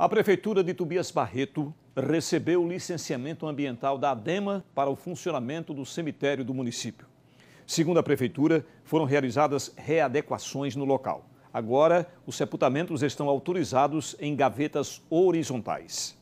A Prefeitura de Tobias Barreto recebeu o licenciamento ambiental da ADEMA para o funcionamento do cemitério do município. Segundo a Prefeitura, foram realizadas readequações no local. Agora, os sepultamentos estão autorizados em gavetas horizontais.